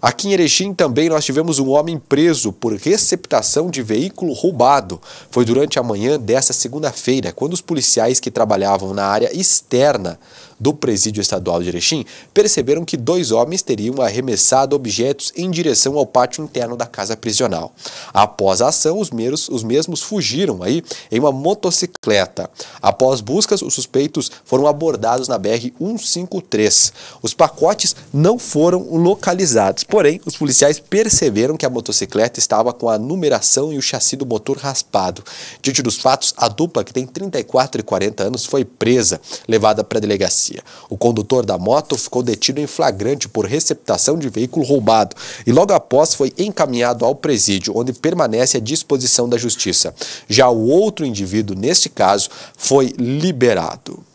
Aqui em Erechim também nós tivemos um homem preso por receptação de veículo roubado. Foi durante a manhã desta segunda-feira, quando os policiais que trabalhavam na área externa do Presídio Estadual de Erechim perceberam que dois homens teriam arremessado objetos em direção ao pátio interno da casa prisional. Após a ação, os mesmos, os mesmos fugiram aí em uma motocicleta. Após buscas, os suspeitos foram abordados na BR-153. Os pacotes não foram localizados, porém, os policiais perceberam que a motocicleta estava com a numeração e o chassi do motor raspado. Diante dos fatos, a dupla, que tem 34 e 40 anos, foi presa, levada para a delegacia delegacia. O condutor da moto ficou detido em flagrante por receptação de veículo roubado e logo após foi encaminhado ao presídio, onde permanece à disposição da justiça. Já o outro indivíduo, neste caso, foi liberado.